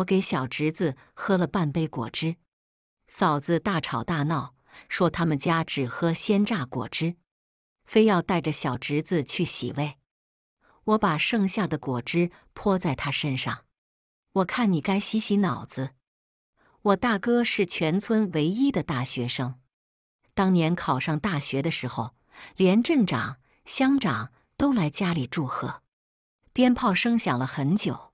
我给小侄子喝了半杯果汁，嫂子大吵大闹，说他们家只喝鲜榨果汁，非要带着小侄子去洗胃。我把剩下的果汁泼在他身上，我看你该洗洗脑子。我大哥是全村唯一的大学生，当年考上大学的时候，连镇长、乡长都来家里祝贺，鞭炮声响了很久。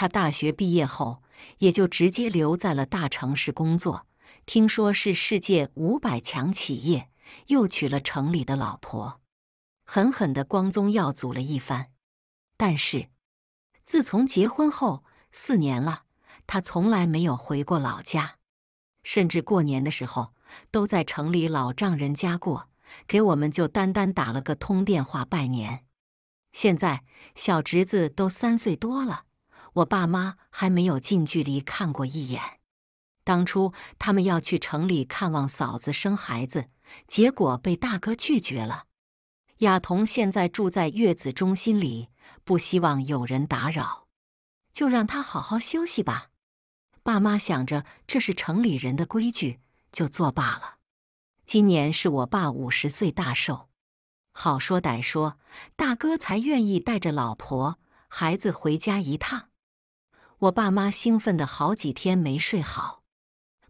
他大学毕业后，也就直接留在了大城市工作。听说是世界五百强企业，又娶了城里的老婆，狠狠的光宗耀祖了一番。但是，自从结婚后四年了，他从来没有回过老家，甚至过年的时候都在城里老丈人家过，给我们就单单打了个通电话拜年。现在小侄子都三岁多了。我爸妈还没有近距离看过一眼。当初他们要去城里看望嫂子生孩子，结果被大哥拒绝了。亚彤现在住在月子中心里，不希望有人打扰，就让她好好休息吧。爸妈想着这是城里人的规矩，就作罢了。今年是我爸五十岁大寿，好说歹说，大哥才愿意带着老婆孩子回家一趟。我爸妈兴奋的好几天没睡好，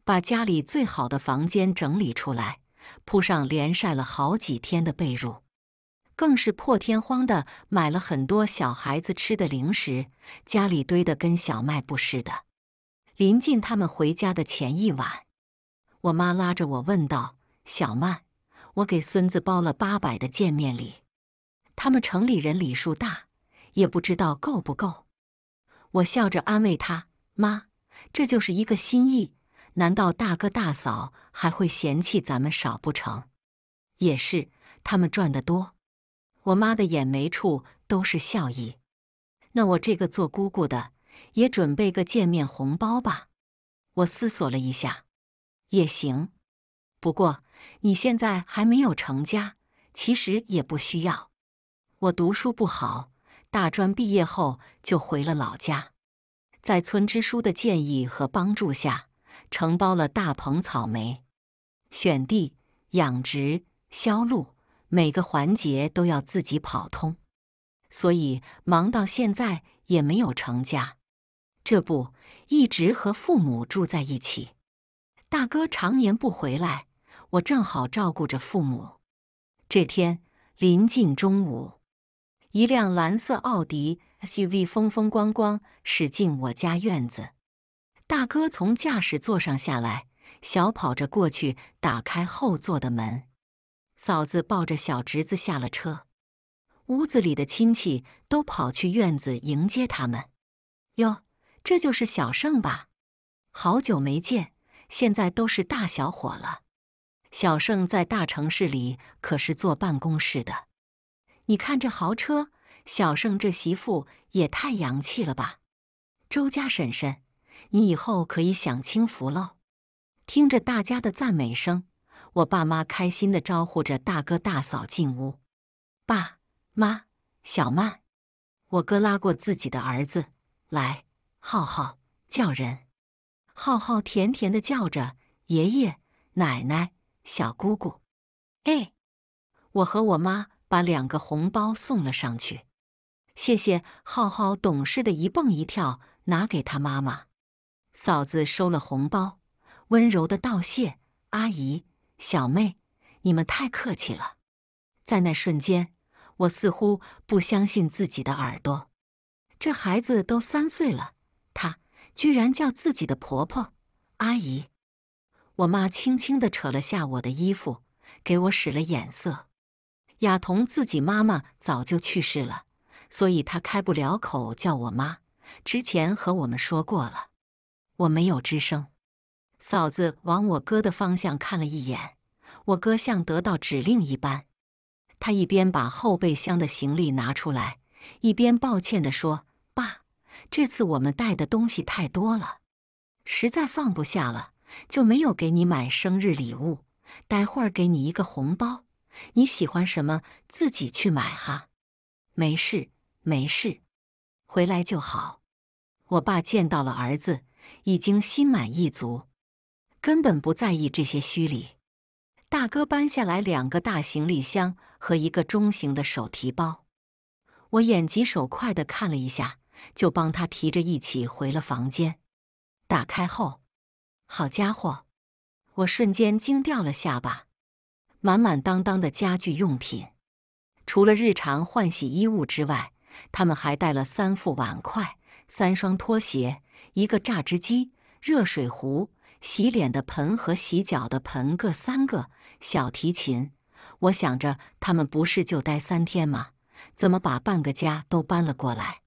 把家里最好的房间整理出来，铺上连晒了好几天的被褥，更是破天荒的买了很多小孩子吃的零食，家里堆得跟小卖部似的。临近他们回家的前一晚，我妈拉着我问道：“小曼，我给孙子包了八百的见面礼，他们城里人礼数大，也不知道够不够。”我笑着安慰他：“妈，这就是一个心意，难道大哥大嫂还会嫌弃咱们少不成？也是，他们赚的多。我妈的眼眉处都是笑意。那我这个做姑姑的，也准备个见面红包吧。”我思索了一下，也行。不过你现在还没有成家，其实也不需要。我读书不好。大专毕业后就回了老家，在村支书的建议和帮助下，承包了大棚草莓，选地、养殖、销路，每个环节都要自己跑通，所以忙到现在也没有成家。这不，一直和父母住在一起。大哥常年不回来，我正好照顾着父母。这天临近中午。一辆蓝色奥迪 SUV 风风光光驶进我家院子，大哥从驾驶座上下来，小跑着过去打开后座的门，嫂子抱着小侄子下了车，屋子里的亲戚都跑去院子迎接他们。哟，这就是小胜吧？好久没见，现在都是大小伙了。小胜在大城市里可是坐办公室的。你看这豪车，小盛这媳妇也太洋气了吧！周家婶婶，你以后可以享清福喽。听着大家的赞美声，我爸妈开心地招呼着大哥大嫂进屋。爸妈，小曼，我哥拉过自己的儿子来，浩浩叫人。浩浩甜甜地叫着爷爷、奶奶、小姑姑。哎，我和我妈。把两个红包送了上去，谢谢。浩浩懂事的一蹦一跳，拿给他妈妈。嫂子收了红包，温柔的道谢：“阿姨，小妹，你们太客气了。”在那瞬间，我似乎不相信自己的耳朵，这孩子都三岁了，她居然叫自己的婆婆阿姨。我妈轻轻的扯了下我的衣服，给我使了眼色。雅彤自己妈妈早就去世了，所以她开不了口叫我妈。之前和我们说过了，我没有吱声。嫂子往我哥的方向看了一眼，我哥像得到指令一般，他一边把后备箱的行李拿出来，一边抱歉地说：“爸，这次我们带的东西太多了，实在放不下了，就没有给你买生日礼物，待会儿给你一个红包。”你喜欢什么自己去买哈，没事没事，回来就好。我爸见到了儿子，已经心满意足，根本不在意这些虚礼。大哥搬下来两个大行李箱和一个中型的手提包，我眼疾手快的看了一下，就帮他提着一起回了房间。打开后，好家伙，我瞬间惊掉了下巴。满满当当的家具用品，除了日常换洗衣物之外，他们还带了三副碗筷、三双拖鞋、一个榨汁机、热水壶、洗脸的盆和洗脚的盆各三个、小提琴。我想着他们不是就待三天吗？怎么把半个家都搬了过来？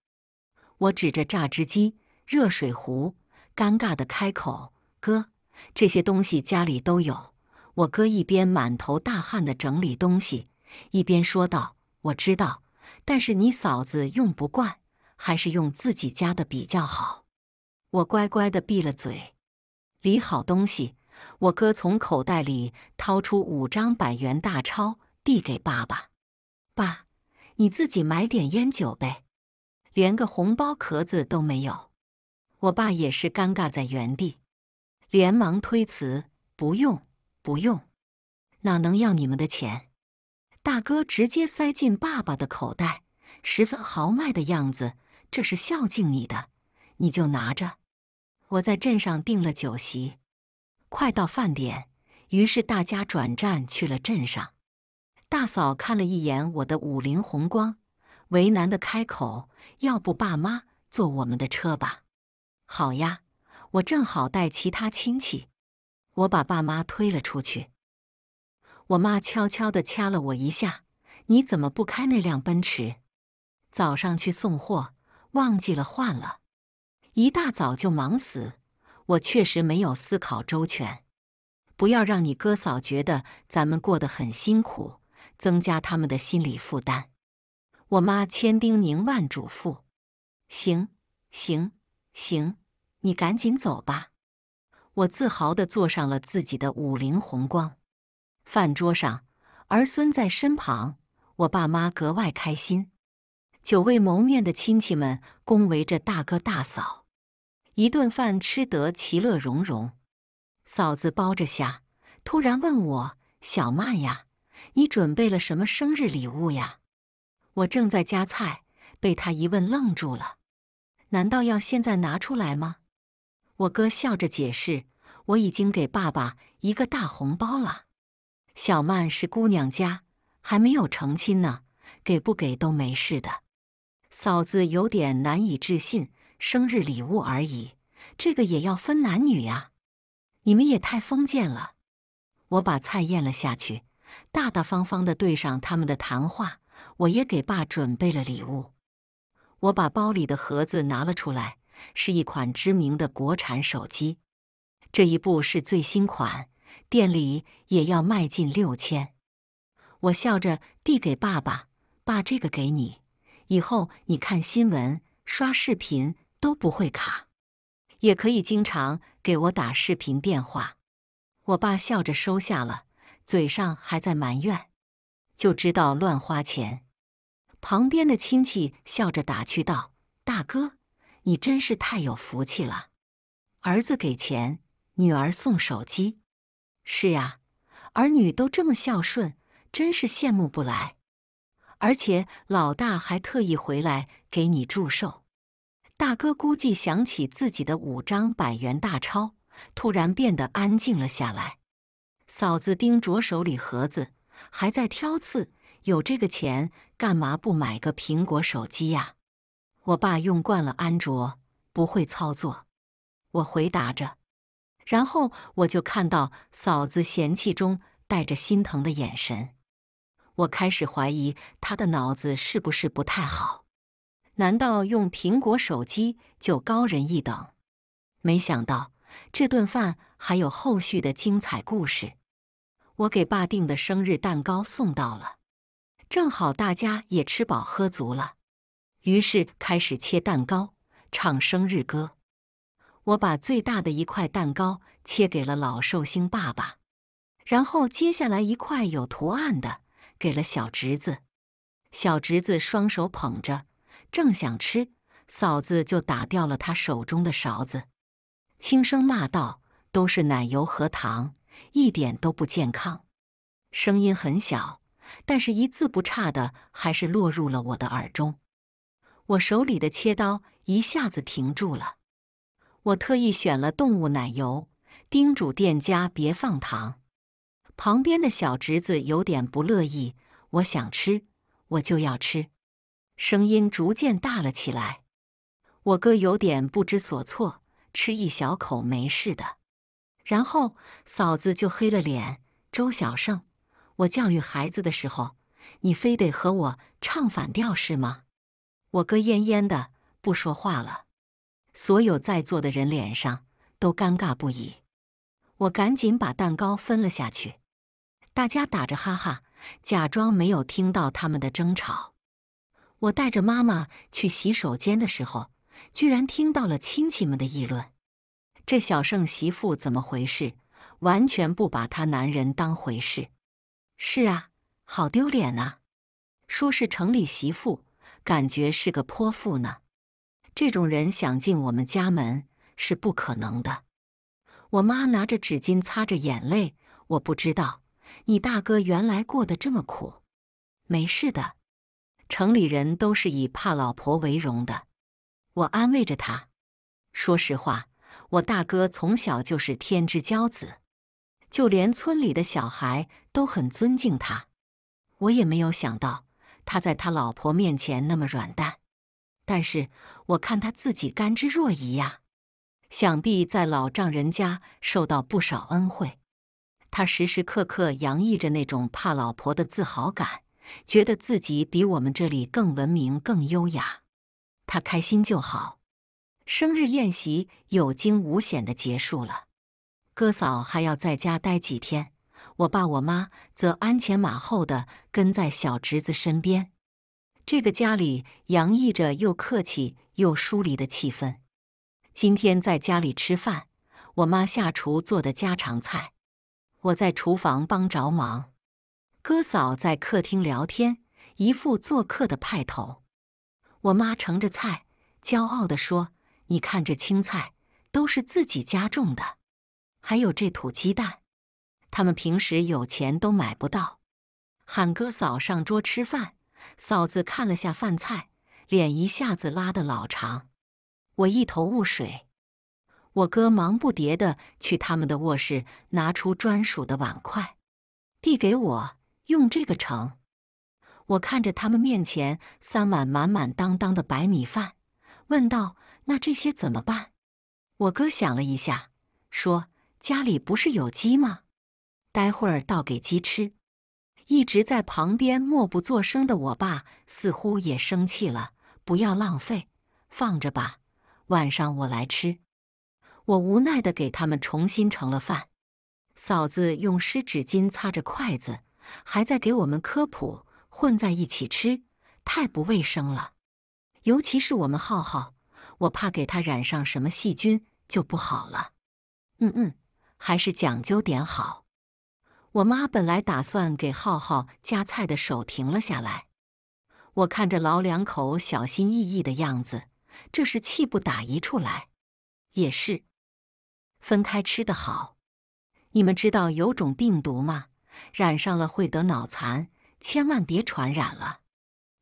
我指着榨汁机、热水壶，尴尬的开口：“哥，这些东西家里都有。”我哥一边满头大汗地整理东西，一边说道：“我知道，但是你嫂子用不惯，还是用自己家的比较好。”我乖乖地闭了嘴，理好东西。我哥从口袋里掏出五张百元大钞，递给爸爸：“爸，你自己买点烟酒呗，连个红包壳子都没有。”我爸也是尴尬在原地，连忙推辞：“不用。”不用，哪能要你们的钱？大哥直接塞进爸爸的口袋，十分豪迈的样子。这是孝敬你的，你就拿着。我在镇上订了酒席，快到饭点，于是大家转站去了镇上。大嫂看了一眼我的五菱宏光，为难的开口：“要不爸妈坐我们的车吧？”“好呀，我正好带其他亲戚。”我把爸妈推了出去，我妈悄悄地掐了我一下：“你怎么不开那辆奔驰？早上去送货，忘记了换了，一大早就忙死。我确实没有思考周全，不要让你哥嫂觉得咱们过得很辛苦，增加他们的心理负担。”我妈千叮咛万嘱咐：“行，行，行，你赶紧走吧。”我自豪地坐上了自己的五菱宏光。饭桌上，儿孙在身旁，我爸妈格外开心。久未谋面的亲戚们恭维着大哥大嫂，一顿饭吃得其乐融融。嫂子包着虾，突然问我：“小曼呀，你准备了什么生日礼物呀？”我正在夹菜，被她一问愣住了。难道要现在拿出来吗？我哥笑着解释：“我已经给爸爸一个大红包了。小曼是姑娘家，还没有成亲呢，给不给都没事的。”嫂子有点难以置信：“生日礼物而已，这个也要分男女啊？你们也太封建了！”我把菜咽了下去，大大方方的对上他们的谈话。我也给爸准备了礼物，我把包里的盒子拿了出来。是一款知名的国产手机，这一部是最新款，店里也要卖近六千。我笑着递给爸爸：“爸，这个给你，以后你看新闻、刷视频都不会卡，也可以经常给我打视频电话。”我爸笑着收下了，嘴上还在埋怨：“就知道乱花钱。”旁边的亲戚笑着打趣道：“大哥。”你真是太有福气了，儿子给钱，女儿送手机。是呀，儿女都这么孝顺，真是羡慕不来。而且老大还特意回来给你祝寿。大哥估计想起自己的五张百元大钞，突然变得安静了下来。嫂子盯着手里盒子，还在挑刺。有这个钱，干嘛不买个苹果手机呀？我爸用惯了安卓，不会操作。我回答着，然后我就看到嫂子嫌弃中带着心疼的眼神，我开始怀疑他的脑子是不是不太好？难道用苹果手机就高人一等？没想到这顿饭还有后续的精彩故事。我给爸订的生日蛋糕送到了，正好大家也吃饱喝足了。于是开始切蛋糕，唱生日歌。我把最大的一块蛋糕切给了老寿星爸爸，然后接下来一块有图案的给了小侄子。小侄子双手捧着，正想吃，嫂子就打掉了他手中的勺子，轻声骂道：“都是奶油和糖，一点都不健康。”声音很小，但是一字不差的还是落入了我的耳中。我手里的切刀一下子停住了。我特意选了动物奶油，叮嘱店家别放糖。旁边的小侄子有点不乐意，我想吃我就要吃，声音逐渐大了起来。我哥有点不知所措，吃一小口没事的。然后嫂子就黑了脸：“周小胜，我教育孩子的时候，你非得和我唱反调是吗？”我哥焉焉的不说话了，所有在座的人脸上都尴尬不已。我赶紧把蛋糕分了下去，大家打着哈哈，假装没有听到他们的争吵。我带着妈妈去洗手间的时候，居然听到了亲戚们的议论：这小盛媳妇怎么回事？完全不把她男人当回事。是啊，好丢脸啊！说是城里媳妇。感觉是个泼妇呢，这种人想进我们家门是不可能的。我妈拿着纸巾擦着眼泪，我不知道你大哥原来过得这么苦。没事的，城里人都是以怕老婆为荣的。我安慰着他，说实话，我大哥从小就是天之骄子，就连村里的小孩都很尊敬他。我也没有想到。他在他老婆面前那么软蛋，但是我看他自己甘之若饴呀。想必在老丈人家受到不少恩惠，他时时刻刻洋溢着那种怕老婆的自豪感，觉得自己比我们这里更文明、更优雅。他开心就好。生日宴席有惊无险的结束了，哥嫂还要在家待几天。我爸我妈则鞍前马后的跟在小侄子身边，这个家里洋溢着又客气又疏离的气氛。今天在家里吃饭，我妈下厨做的家常菜，我在厨房帮着忙。哥嫂在客厅聊天，一副做客的派头。我妈盛着菜，骄傲的说：“你看这青菜都是自己家种的，还有这土鸡蛋。”他们平时有钱都买不到，喊哥嫂上桌吃饭。嫂子看了下饭菜，脸一下子拉得老长。我一头雾水。我哥忙不迭地去他们的卧室，拿出专属的碗筷，递给我用这个盛。我看着他们面前三碗满满当当的白米饭，问道：“那这些怎么办？”我哥想了一下，说：“家里不是有鸡吗？”待会儿倒给鸡吃。一直在旁边默不作声的我爸似乎也生气了。不要浪费，放着吧，晚上我来吃。我无奈的给他们重新盛了饭。嫂子用湿纸巾擦着筷子，还在给我们科普：混在一起吃太不卫生了，尤其是我们浩浩，我怕给他染上什么细菌就不好了。嗯嗯，还是讲究点好。我妈本来打算给浩浩夹菜的手停了下来，我看着老两口小心翼翼的样子，这是气不打一处来。也是，分开吃的好。你们知道有种病毒吗？染上了会得脑残，千万别传染了。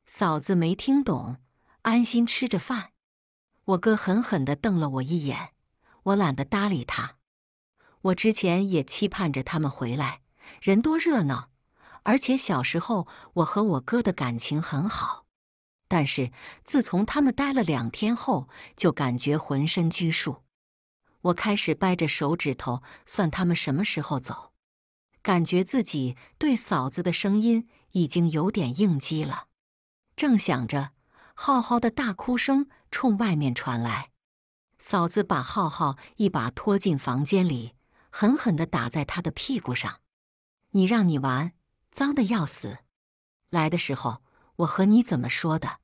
嫂子没听懂，安心吃着饭。我哥狠狠地瞪了我一眼，我懒得搭理他。我之前也期盼着他们回来。人多热闹，而且小时候我和我哥的感情很好。但是自从他们待了两天后，就感觉浑身拘束。我开始掰着手指头算他们什么时候走，感觉自己对嫂子的声音已经有点应激了。正想着，浩浩的大哭声冲外面传来，嫂子把浩浩一把拖进房间里，狠狠地打在他的屁股上。你让你玩，脏的要死！来的时候我和你怎么说的？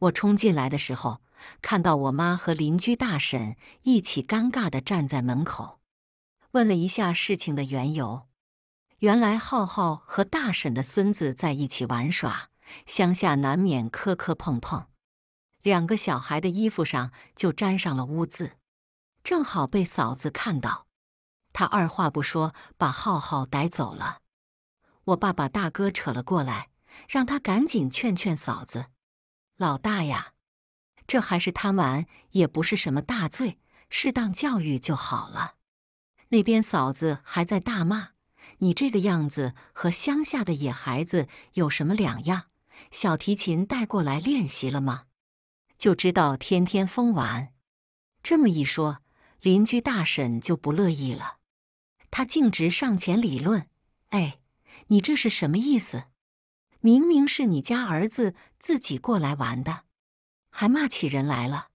我冲进来的时候，看到我妈和邻居大婶一起尴尬的站在门口，问了一下事情的缘由。原来浩浩和大婶的孙子在一起玩耍，乡下难免磕磕碰碰，两个小孩的衣服上就沾上了污渍，正好被嫂子看到。他二话不说把浩浩逮走了。我爸把大哥扯了过来，让他赶紧劝劝嫂子。老大呀，这还是贪玩，也不是什么大罪，适当教育就好了。那边嫂子还在大骂：“你这个样子和乡下的野孩子有什么两样？小提琴带过来练习了吗？就知道天天疯玩。”这么一说，邻居大婶就不乐意了。他径直上前理论：“哎，你这是什么意思？明明是你家儿子自己过来玩的，还骂起人来了。”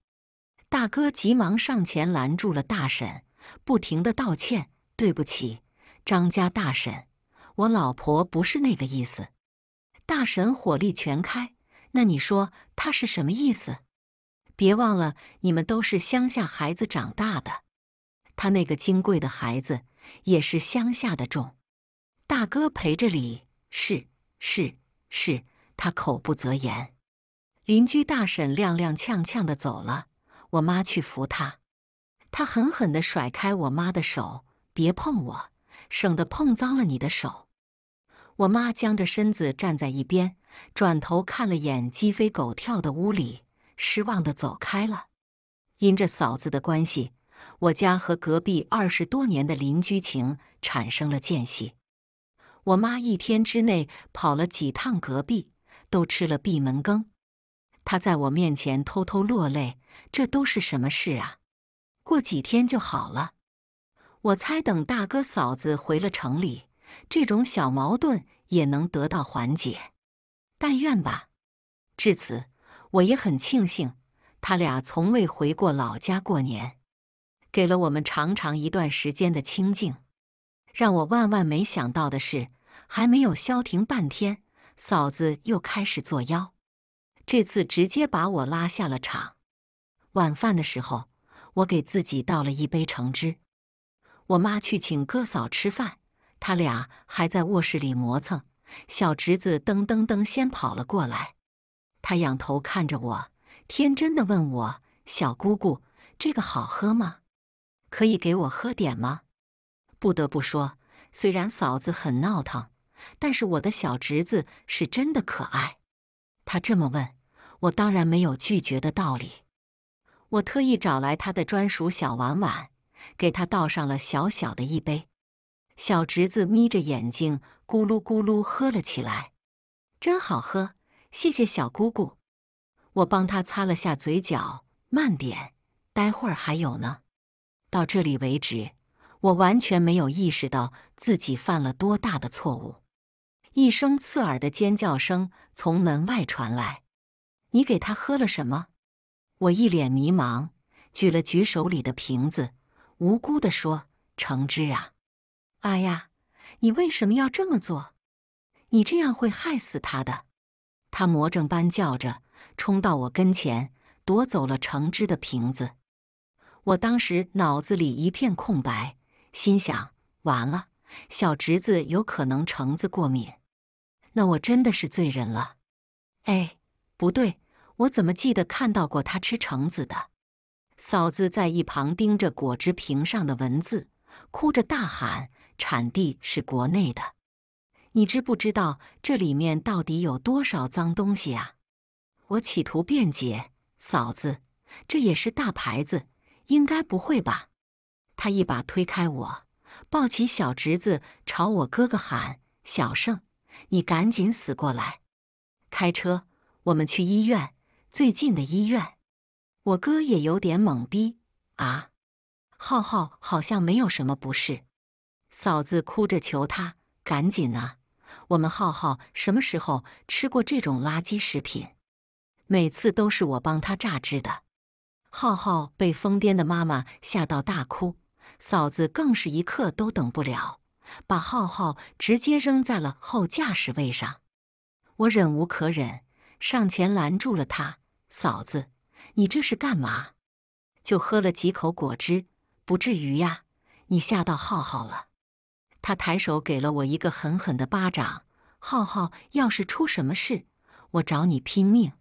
大哥急忙上前拦住了大婶，不停的道歉：“对不起，张家大婶，我老婆不是那个意思。”大婶火力全开：“那你说他是什么意思？别忘了，你们都是乡下孩子长大的，他那个金贵的孩子。”也是乡下的种，大哥陪着礼，是是是，他口不择言。邻居大婶踉踉跄跄的走了，我妈去扶她，她狠狠的甩开我妈的手，别碰我，省得碰脏了你的手。我妈僵着身子站在一边，转头看了眼鸡飞狗跳的屋里，失望的走开了。因着嫂子的关系。我家和隔壁二十多年的邻居情产生了间隙，我妈一天之内跑了几趟隔壁，都吃了闭门羹。她在我面前偷偷落泪，这都是什么事啊？过几天就好了。我猜等大哥嫂子回了城里，这种小矛盾也能得到缓解。但愿吧。至此，我也很庆幸，他俩从未回过老家过年。给了我们长长一段时间的清静。让我万万没想到的是，还没有消停半天，嫂子又开始作妖，这次直接把我拉下了场。晚饭的时候，我给自己倒了一杯橙汁。我妈去请哥嫂吃饭，他俩还在卧室里磨蹭。小侄子噔噔噔先跑了过来，他仰头看着我，天真的问我：“小姑姑，这个好喝吗？”可以给我喝点吗？不得不说，虽然嫂子很闹腾，但是我的小侄子是真的可爱。他这么问，我当然没有拒绝的道理。我特意找来他的专属小碗碗，给他倒上了小小的一杯。小侄子眯着眼睛，咕噜咕噜喝了起来，真好喝。谢谢小姑姑。我帮他擦了下嘴角，慢点，待会儿还有呢。到这里为止，我完全没有意识到自己犯了多大的错误。一声刺耳的尖叫声从门外传来。“你给他喝了什么？”我一脸迷茫，举了举手里的瓶子，无辜的说：“橙汁啊！”“哎呀，你为什么要这么做？你这样会害死他的！”他魔怔般叫着，冲到我跟前，夺走了橙汁的瓶子。我当时脑子里一片空白，心想：完了，小侄子有可能橙子过敏，那我真的是罪人了。哎，不对，我怎么记得看到过他吃橙子的？嫂子在一旁盯着果汁瓶上的文字，哭着大喊：“产地是国内的，你知不知道这里面到底有多少脏东西啊？”我企图辩解：“嫂子，这也是大牌子。”应该不会吧？他一把推开我，抱起小侄子，朝我哥哥喊：“小胜，你赶紧死过来！开车，我们去医院，最近的医院。”我哥也有点懵逼啊。浩浩好像没有什么不适。嫂子哭着求他：“赶紧啊！我们浩浩什么时候吃过这种垃圾食品？每次都是我帮他榨汁的。”浩浩被疯癫的妈妈吓到大哭，嫂子更是一刻都等不了，把浩浩直接扔在了后驾驶位上。我忍无可忍，上前拦住了他：“嫂子，你这是干嘛？”就喝了几口果汁，不至于呀！你吓到浩浩了。他抬手给了我一个狠狠的巴掌：“浩浩要是出什么事，我找你拼命！”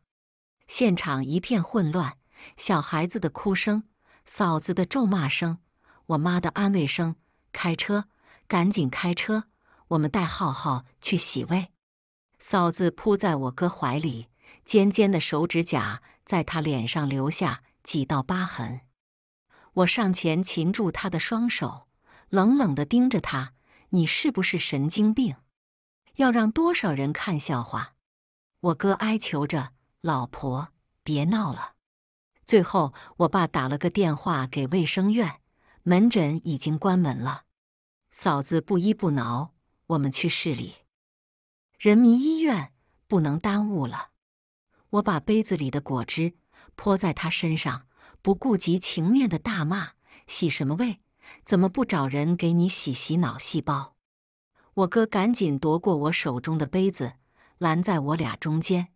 现场一片混乱。小孩子的哭声，嫂子的咒骂声，我妈的安慰声。开车，赶紧开车！我们带浩浩去洗胃。嫂子扑在我哥怀里，尖尖的手指甲在他脸上留下几道疤痕。我上前擒住他的双手，冷冷的盯着他：“你是不是神经病？要让多少人看笑话？”我哥哀求着：“老婆，别闹了。”最后，我爸打了个电话给卫生院，门诊已经关门了。嫂子不依不挠，我们去市里人民医院，不能耽误了。我把杯子里的果汁泼在他身上，不顾及情面的大骂：“洗什么胃？怎么不找人给你洗洗脑细胞？”我哥赶紧夺过我手中的杯子，拦在我俩中间。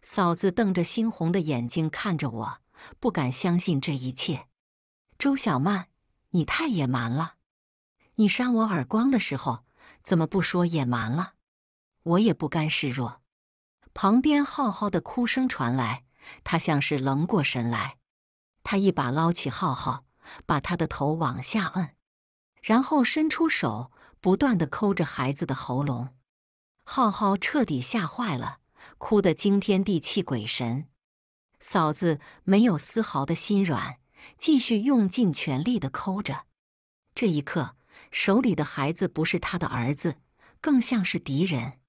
嫂子瞪着猩红的眼睛看着我。不敢相信这一切，周小曼，你太野蛮了！你扇我耳光的时候怎么不说野蛮了？我也不甘示弱。旁边浩浩的哭声传来，他像是愣过神来，他一把捞起浩浩，把他的头往下摁，然后伸出手，不断的抠着孩子的喉咙。浩浩彻底吓坏了，哭得惊天地泣鬼神。嫂子没有丝毫的心软，继续用尽全力的抠着。这一刻，手里的孩子不是他的儿子，更像是敌人。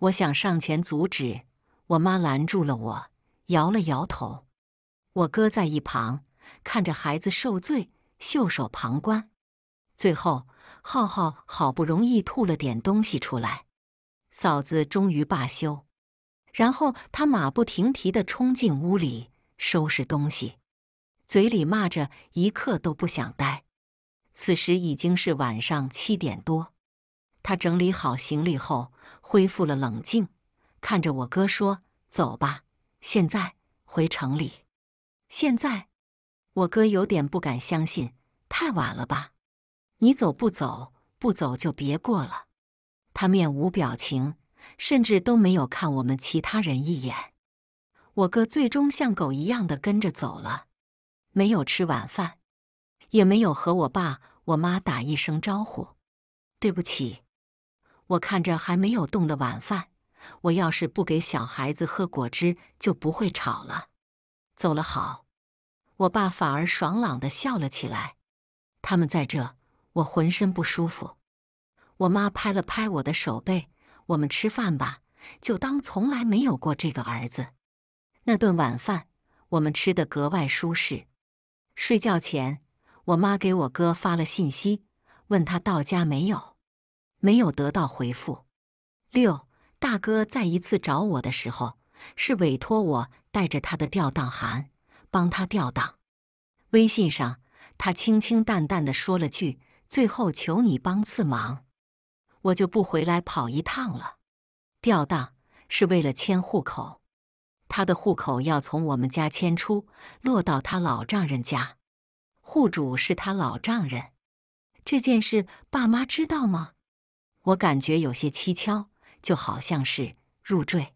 我想上前阻止，我妈拦住了我，摇了摇头。我哥在一旁看着孩子受罪，袖手旁观。最后，浩浩好不容易吐了点东西出来，嫂子终于罢休。然后他马不停蹄的冲进屋里收拾东西，嘴里骂着一刻都不想待。此时已经是晚上七点多，他整理好行李后恢复了冷静，看着我哥说：“走吧，现在回城里。”现在，我哥有点不敢相信，太晚了吧？你走不走？不走就别过了。他面无表情。甚至都没有看我们其他人一眼。我哥最终像狗一样的跟着走了，没有吃晚饭，也没有和我爸、我妈打一声招呼。对不起。我看着还没有动的晚饭，我要是不给小孩子喝果汁，就不会吵了。走了好。我爸反而爽朗的笑了起来。他们在这，我浑身不舒服。我妈拍了拍我的手背。我们吃饭吧，就当从来没有过这个儿子。那顿晚饭我们吃的格外舒适。睡觉前，我妈给我哥发了信息，问他到家没有，没有得到回复。六大哥再一次找我的时候，是委托我带着他的调档函帮他调档。微信上，他清清淡淡的说了句：“最后求你帮次忙。”我就不回来跑一趟了。调档是为了迁户口，他的户口要从我们家迁出，落到他老丈人家，户主是他老丈人。这件事爸妈知道吗？我感觉有些蹊跷，就好像是入赘。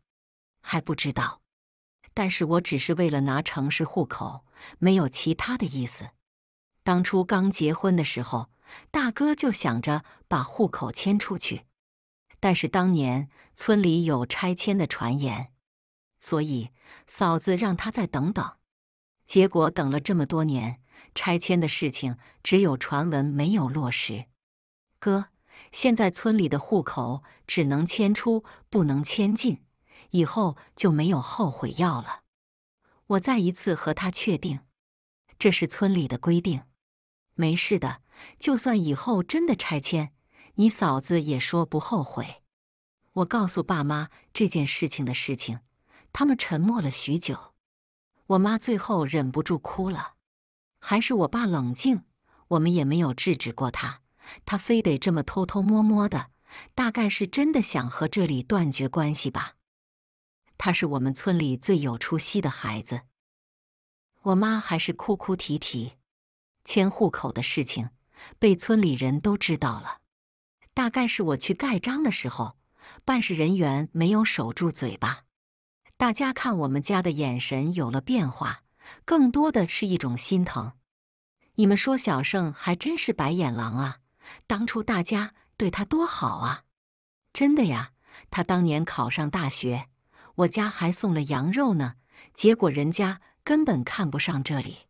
还不知道，但是我只是为了拿城市户口，没有其他的意思。当初刚结婚的时候。大哥就想着把户口迁出去，但是当年村里有拆迁的传言，所以嫂子让他再等等。结果等了这么多年，拆迁的事情只有传闻没有落实。哥，现在村里的户口只能迁出，不能迁进，以后就没有后悔药了。我再一次和他确定，这是村里的规定。没事的。就算以后真的拆迁，你嫂子也说不后悔。我告诉爸妈这件事情的事情，他们沉默了许久。我妈最后忍不住哭了，还是我爸冷静，我们也没有制止过他。他非得这么偷偷摸摸的，大概是真的想和这里断绝关系吧。他是我们村里最有出息的孩子，我妈还是哭哭啼啼，迁户口的事情。被村里人都知道了，大概是我去盖章的时候，办事人员没有守住嘴巴。大家看我们家的眼神有了变化，更多的是一种心疼。你们说小胜还真是白眼狼啊！当初大家对他多好啊！真的呀，他当年考上大学，我家还送了羊肉呢，结果人家根本看不上这里。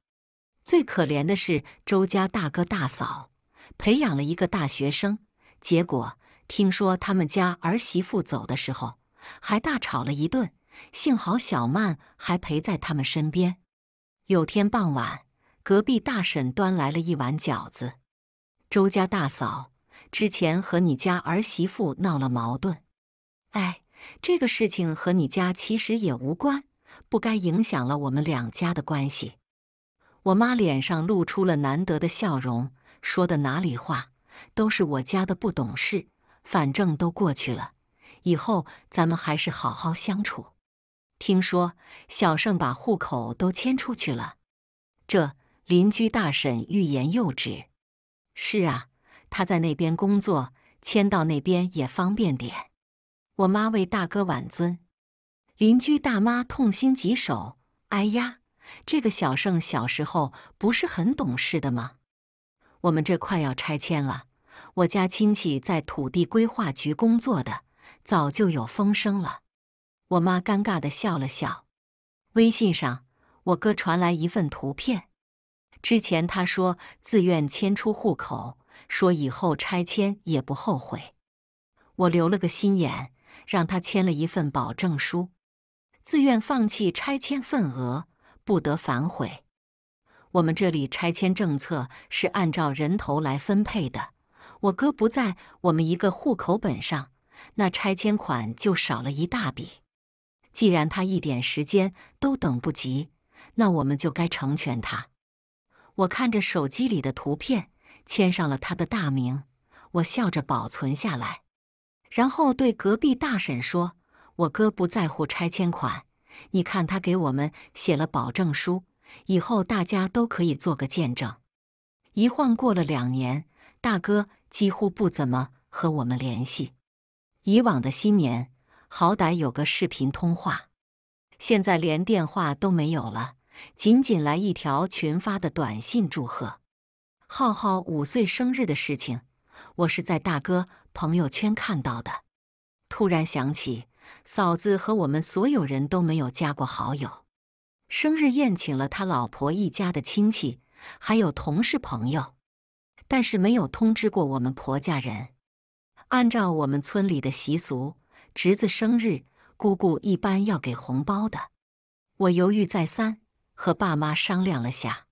最可怜的是周家大哥大嫂，培养了一个大学生，结果听说他们家儿媳妇走的时候还大吵了一顿。幸好小曼还陪在他们身边。有天傍晚，隔壁大婶端来了一碗饺子。周家大嫂之前和你家儿媳妇闹了矛盾，哎，这个事情和你家其实也无关，不该影响了我们两家的关系。我妈脸上露出了难得的笑容，说的哪里话，都是我家的不懂事，反正都过去了，以后咱们还是好好相处。听说小盛把户口都迁出去了，这邻居大婶欲言又止。是啊，他在那边工作，迁到那边也方便点。我妈为大哥挽尊，邻居大妈痛心疾首，哎呀。这个小盛小时候不是很懂事的吗？我们这快要拆迁了，我家亲戚在土地规划局工作的，早就有风声了。我妈尴尬的笑了笑。微信上，我哥传来一份图片。之前他说自愿迁出户口，说以后拆迁也不后悔。我留了个心眼，让他签了一份保证书，自愿放弃拆迁份额。不得反悔。我们这里拆迁政策是按照人头来分配的。我哥不在我们一个户口本上，那拆迁款就少了一大笔。既然他一点时间都等不及，那我们就该成全他。我看着手机里的图片，签上了他的大名，我笑着保存下来，然后对隔壁大婶说：“我哥不在乎拆迁款。”你看，他给我们写了保证书，以后大家都可以做个见证。一晃过了两年，大哥几乎不怎么和我们联系。以往的新年，好歹有个视频通话，现在连电话都没有了，仅仅来一条群发的短信祝贺。浩浩五岁生日的事情，我是在大哥朋友圈看到的。突然想起。嫂子和我们所有人都没有加过好友。生日宴请了他老婆一家的亲戚，还有同事朋友，但是没有通知过我们婆家人。按照我们村里的习俗，侄子生日，姑姑一般要给红包的。我犹豫再三，和爸妈商量了下。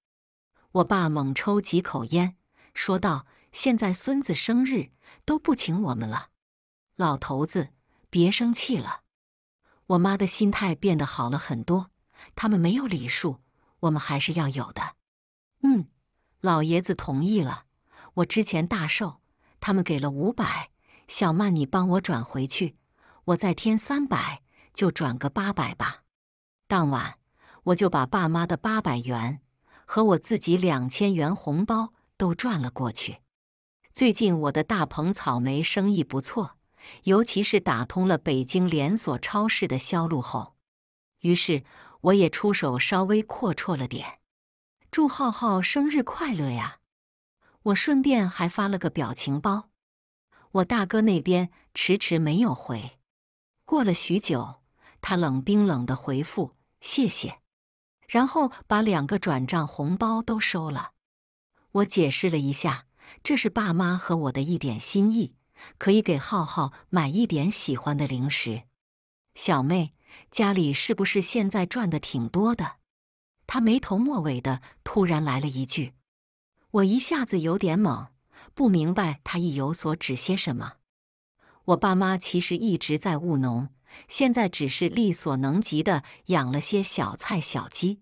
我爸猛抽几口烟，说道：“现在孙子生日都不请我们了，老头子。”别生气了，我妈的心态变得好了很多。他们没有礼数，我们还是要有的。嗯，老爷子同意了。我之前大寿，他们给了五百，小曼你帮我转回去，我再添三百，就转个八百吧。当晚我就把爸妈的八百元和我自己两千元红包都转了过去。最近我的大棚草莓生意不错。尤其是打通了北京连锁超市的销路后，于是我也出手稍微阔绰了点。祝浩浩生日快乐呀！我顺便还发了个表情包。我大哥那边迟迟没有回，过了许久，他冷冰冷的回复：“谢谢。”然后把两个转账红包都收了。我解释了一下，这是爸妈和我的一点心意。可以给浩浩买一点喜欢的零食。小妹，家里是不是现在赚的挺多的？他没头没尾的突然来了一句，我一下子有点懵，不明白他意有所指些什么。我爸妈其实一直在务农，现在只是力所能及的养了些小菜、小鸡，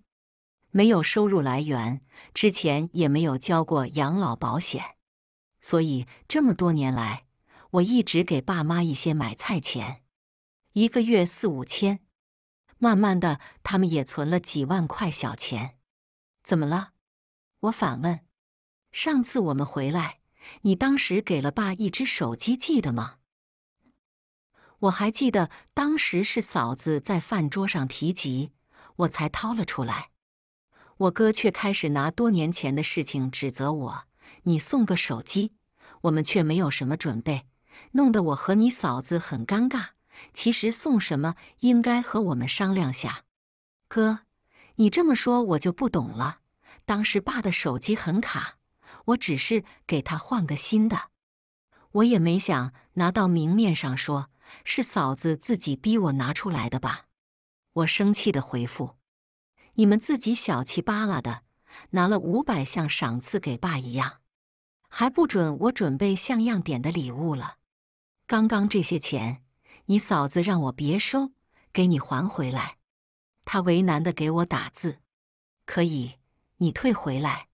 没有收入来源，之前也没有交过养老保险，所以这么多年来。我一直给爸妈一些买菜钱，一个月四五千，慢慢的他们也存了几万块小钱。怎么了？我反问。上次我们回来，你当时给了爸一只手机，记得吗？我还记得，当时是嫂子在饭桌上提及，我才掏了出来。我哥却开始拿多年前的事情指责我，你送个手机，我们却没有什么准备。弄得我和你嫂子很尴尬。其实送什么应该和我们商量下。哥，你这么说我就不懂了。当时爸的手机很卡，我只是给他换个新的，我也没想拿到明面上说。是嫂子自己逼我拿出来的吧？我生气的回复：“你们自己小气巴拉的，拿了五百像赏赐给爸一样，还不准我准备像样点的礼物了。”刚刚这些钱，你嫂子让我别收，给你还回来。他为难的给我打字，可以，你退回来。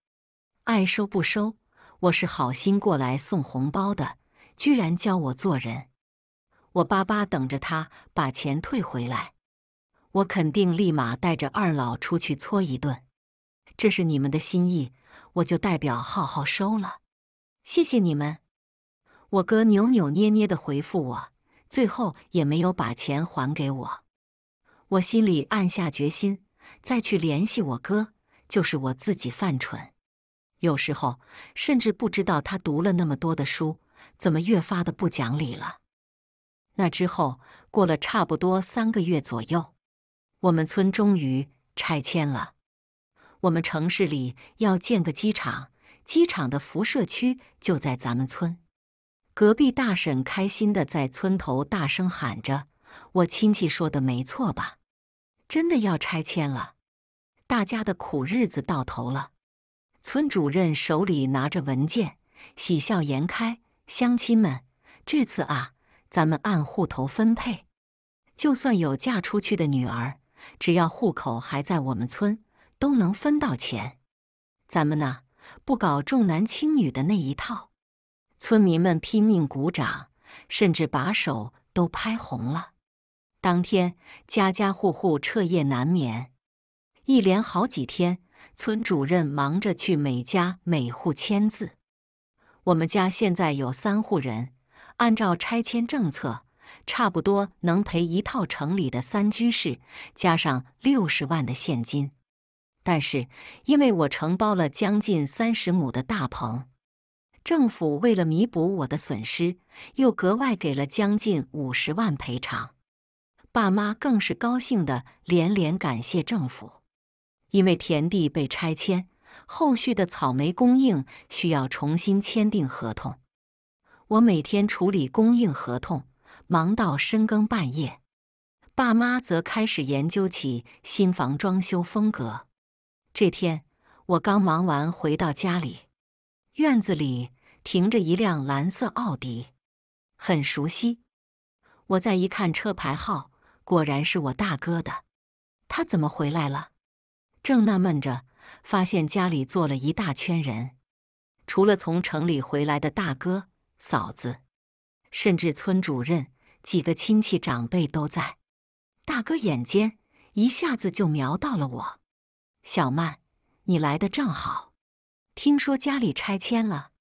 爱收不收，我是好心过来送红包的，居然教我做人。我巴巴等着他把钱退回来，我肯定立马带着二老出去搓一顿。这是你们的心意，我就代表浩浩收了，谢谢你们。我哥扭扭捏捏的回复我，最后也没有把钱还给我。我心里暗下决心，再去联系我哥，就是我自己犯蠢。有时候甚至不知道他读了那么多的书，怎么越发的不讲理了。那之后过了差不多三个月左右，我们村终于拆迁了。我们城市里要建个机场，机场的辐射区就在咱们村。隔壁大婶开心的在村头大声喊着：“我亲戚说的没错吧？真的要拆迁了，大家的苦日子到头了。”村主任手里拿着文件，喜笑颜开：“乡亲们，这次啊，咱们按户头分配，就算有嫁出去的女儿，只要户口还在我们村，都能分到钱。咱们呢，不搞重男轻女的那一套。”村民们拼命鼓掌，甚至把手都拍红了。当天，家家户户彻夜难眠。一连好几天，村主任忙着去每家每户签字。我们家现在有三户人，按照拆迁政策，差不多能赔一套城里的三居室，加上六十万的现金。但是，因为我承包了将近三十亩的大棚。政府为了弥补我的损失，又格外给了将近五十万赔偿。爸妈更是高兴的连连感谢政府。因为田地被拆迁，后续的草莓供应需要重新签订合同。我每天处理供应合同，忙到深更半夜。爸妈则开始研究起新房装修风格。这天，我刚忙完回到家里。院子里停着一辆蓝色奥迪，很熟悉。我再一看车牌号，果然是我大哥的。他怎么回来了？正纳闷着，发现家里坐了一大圈人，除了从城里回来的大哥、嫂子，甚至村主任、几个亲戚长辈都在。大哥眼尖，一下子就瞄到了我：“小曼，你来的正好。”听说家里拆迁了，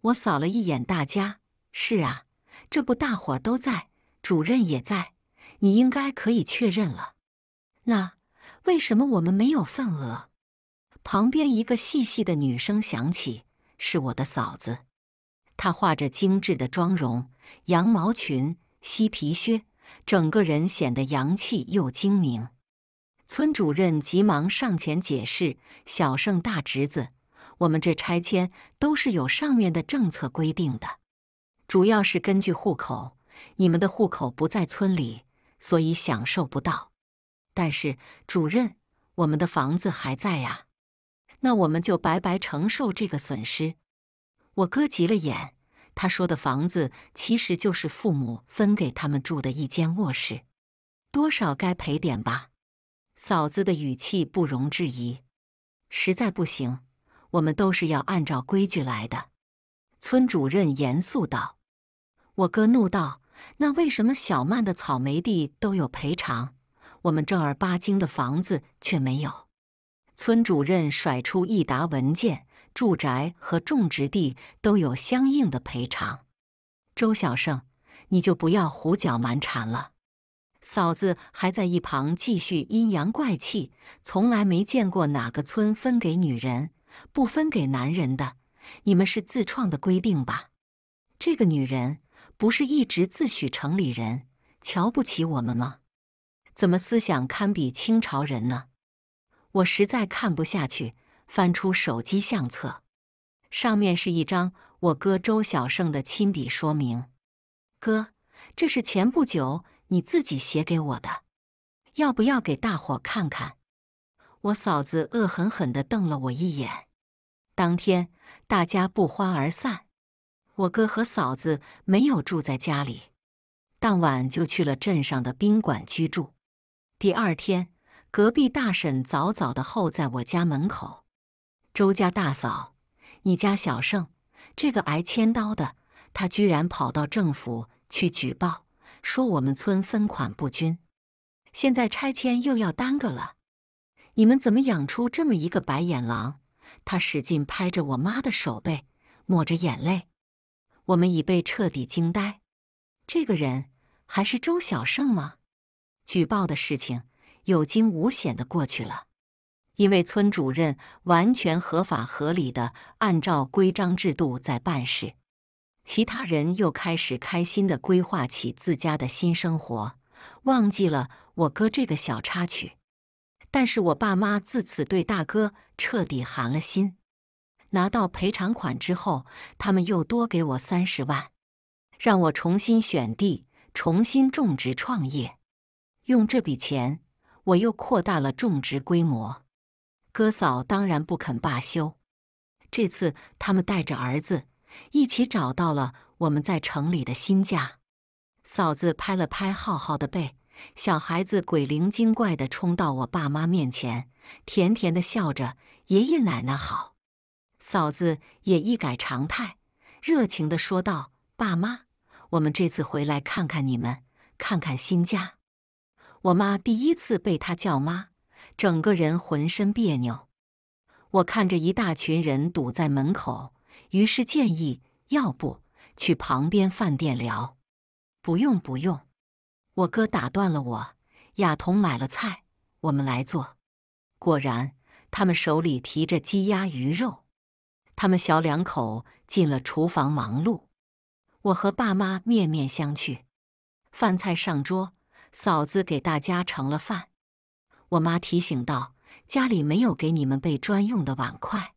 我扫了一眼大家。是啊，这不大伙都在，主任也在，你应该可以确认了。那为什么我们没有份额？旁边一个细细的女声响起，是我的嫂子。她画着精致的妆容，羊毛裙、西皮靴，整个人显得洋气又精明。村主任急忙上前解释：“小胜，大侄子。”我们这拆迁都是有上面的政策规定的，主要是根据户口。你们的户口不在村里，所以享受不到。但是主任，我们的房子还在呀，那我们就白白承受这个损失。我哥急了眼，他说的房子其实就是父母分给他们住的一间卧室，多少该赔点吧。嫂子的语气不容置疑，实在不行。我们都是要按照规矩来的，村主任严肃道。我哥怒道：“那为什么小曼的草莓地都有赔偿，我们正儿八经的房子却没有？”村主任甩出一沓文件：“住宅和种植地都有相应的赔偿。”周小胜，你就不要胡搅蛮缠了。嫂子还在一旁继续阴阳怪气，从来没见过哪个村分给女人。不分给男人的，你们是自创的规定吧？这个女人不是一直自诩城里人，瞧不起我们吗？怎么思想堪比清朝人呢？我实在看不下去，翻出手机相册，上面是一张我哥周小胜的亲笔说明。哥，这是前不久你自己写给我的，要不要给大伙看看？我嫂子恶狠狠的瞪了我一眼，当天大家不欢而散。我哥和嫂子没有住在家里，当晚就去了镇上的宾馆居住。第二天，隔壁大婶早早的候在我家门口。周家大嫂，你家小胜，这个挨千刀的，他居然跑到政府去举报，说我们村分款不均，现在拆迁又要耽搁了。你们怎么养出这么一个白眼狼？他使劲拍着我妈的手背，抹着眼泪。我们已被彻底惊呆。这个人还是周小胜吗？举报的事情有惊无险的过去了，因为村主任完全合法合理的按照规章制度在办事。其他人又开始开心的规划起自家的新生活，忘记了我哥这个小插曲。但是我爸妈自此对大哥彻底寒了心。拿到赔偿款之后，他们又多给我三十万，让我重新选地、重新种植创业。用这笔钱，我又扩大了种植规模。哥嫂当然不肯罢休，这次他们带着儿子一起找到了我们在城里的新家。嫂子拍了拍浩浩的背。小孩子鬼灵精怪的冲到我爸妈面前，甜甜的笑着：“爷爷奶奶好。”嫂子也一改常态，热情的说道：“爸妈，我们这次回来看看你们，看看新家。”我妈第一次被他叫妈，整个人浑身别扭。我看着一大群人堵在门口，于是建议：“要不去旁边饭店聊？”“不用，不用。”我哥打断了我。亚彤买了菜，我们来做。果然，他们手里提着鸡、鸭、鱼、肉。他们小两口进了厨房忙碌。我和爸妈面面相觑。饭菜上桌，嫂子给大家盛了饭。我妈提醒道：“家里没有给你们备专用的碗筷。”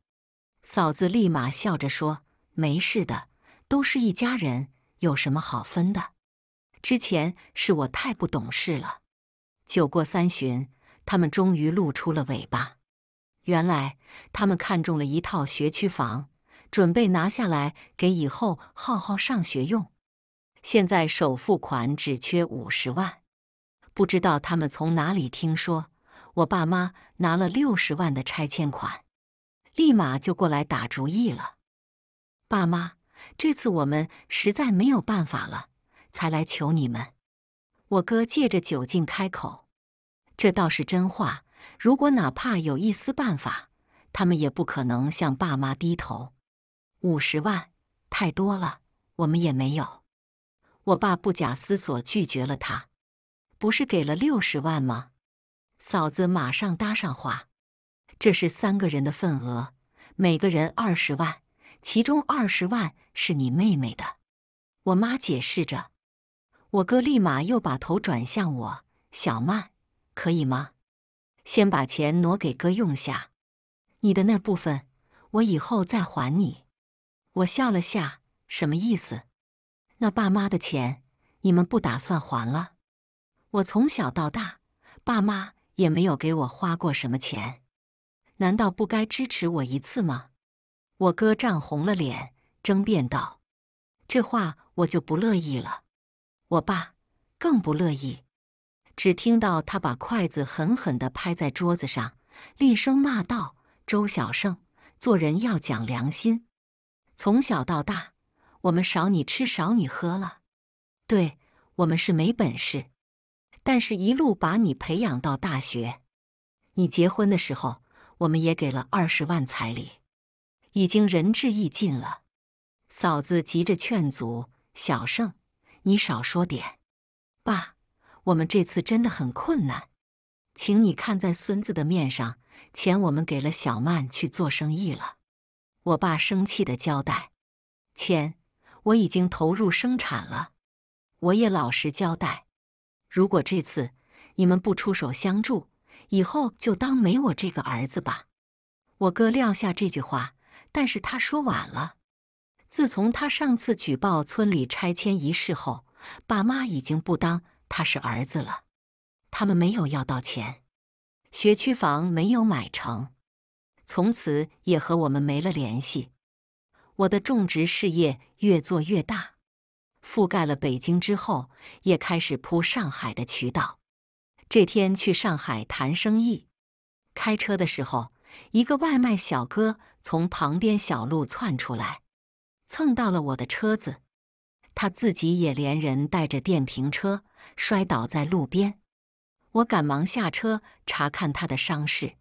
嫂子立马笑着说：“没事的，都是一家人，有什么好分的？”之前是我太不懂事了。酒过三巡，他们终于露出了尾巴。原来他们看中了一套学区房，准备拿下来给以后浩浩上学用。现在首付款只缺五十万，不知道他们从哪里听说我爸妈拿了六十万的拆迁款，立马就过来打主意了。爸妈，这次我们实在没有办法了。才来求你们，我哥借着酒劲开口，这倒是真话。如果哪怕有一丝办法，他们也不可能向爸妈低头。五十万太多了，我们也没有。我爸不假思索拒绝了他，不是给了六十万吗？嫂子马上搭上话，这是三个人的份额，每个人二十万，其中二十万是你妹妹的。我妈解释着。我哥立马又把头转向我：“小曼，可以吗？先把钱挪给哥用下，你的那部分我以后再还你。”我笑了下，什么意思？那爸妈的钱你们不打算还了？我从小到大，爸妈也没有给我花过什么钱，难道不该支持我一次吗？我哥涨红了脸，争辩道：“这话我就不乐意了。”我爸更不乐意，只听到他把筷子狠狠的拍在桌子上，厉声骂道：“周小胜，做人要讲良心。从小到大，我们少你吃少你喝了，对我们是没本事，但是，一路把你培养到大学，你结婚的时候，我们也给了二十万彩礼，已经仁至义尽了。”嫂子急着劝阻：“小胜。”你少说点，爸，我们这次真的很困难，请你看在孙子的面上，钱我们给了小曼去做生意了。我爸生气的交代：“钱我已经投入生产了，我也老实交代，如果这次你们不出手相助，以后就当没我这个儿子吧。”我哥撂下这句话，但是他说晚了。自从他上次举报村里拆迁一事后，爸妈已经不当他是儿子了。他们没有要到钱，学区房没有买成，从此也和我们没了联系。我的种植事业越做越大，覆盖了北京之后，也开始铺上海的渠道。这天去上海谈生意，开车的时候，一个外卖小哥从旁边小路窜出来。蹭到了我的车子，他自己也连人带着电瓶车摔倒在路边。我赶忙下车查看他的伤势，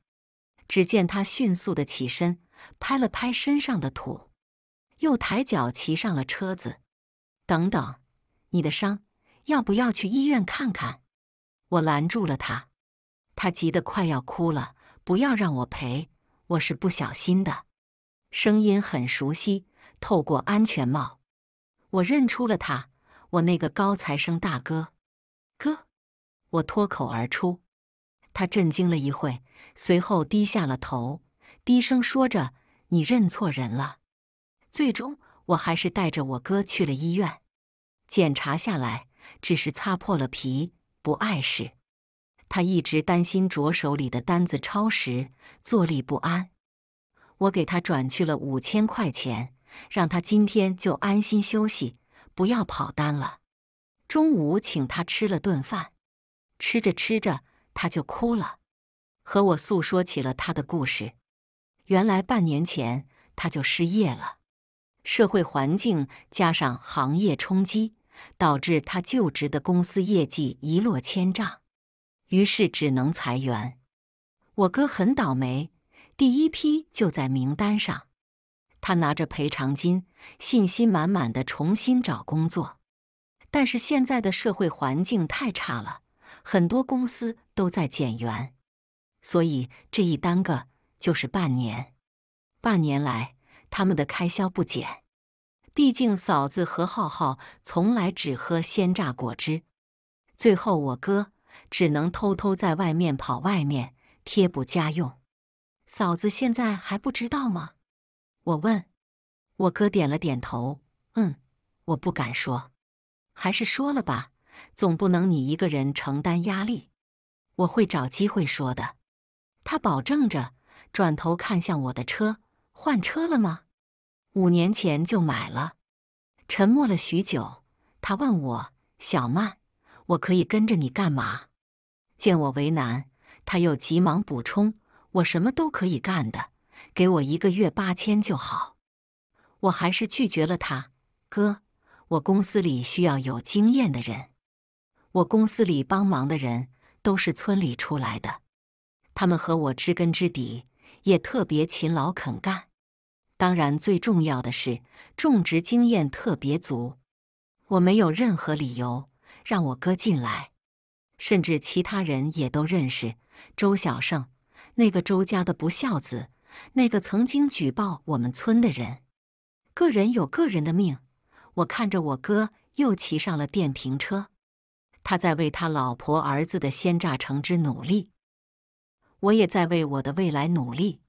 只见他迅速的起身，拍了拍身上的土，又抬脚骑上了车子。等等，你的伤要不要去医院看看？我拦住了他，他急得快要哭了，不要让我赔，我是不小心的，声音很熟悉。透过安全帽，我认出了他，我那个高材生大哥。哥，我脱口而出。他震惊了一会，随后低下了头，低声说着：“你认错人了。”最终，我还是带着我哥去了医院。检查下来，只是擦破了皮，不碍事。他一直担心着手里的单子超时，坐立不安。我给他转去了五千块钱。让他今天就安心休息，不要跑单了。中午请他吃了顿饭，吃着吃着他就哭了，和我诉说起了他的故事。原来半年前他就失业了，社会环境加上行业冲击，导致他就职的公司业绩一落千丈，于是只能裁员。我哥很倒霉，第一批就在名单上。他拿着赔偿金，信心满满的重新找工作。但是现在的社会环境太差了，很多公司都在减员，所以这一耽搁就是半年。半年来，他们的开销不减，毕竟嫂子和浩浩从来只喝鲜榨果汁。最后，我哥只能偷偷在外面跑外面贴补家用。嫂子现在还不知道吗？我问，我哥点了点头。嗯，我不敢说，还是说了吧，总不能你一个人承担压力。我会找机会说的。他保证着，转头看向我的车，换车了吗？五年前就买了。沉默了许久，他问我：“小曼，我可以跟着你干嘛？”见我为难，他又急忙补充：“我什么都可以干的。”给我一个月八千就好，我还是拒绝了他。哥，我公司里需要有经验的人，我公司里帮忙的人都是村里出来的，他们和我知根知底，也特别勤劳肯干。当然，最重要的是种植经验特别足。我没有任何理由让我哥进来，甚至其他人也都认识周小胜，那个周家的不孝子。那个曾经举报我们村的人，个人有个人的命。我看着我哥又骑上了电瓶车，他在为他老婆儿子的鲜榨橙汁努力，我也在为我的未来努力。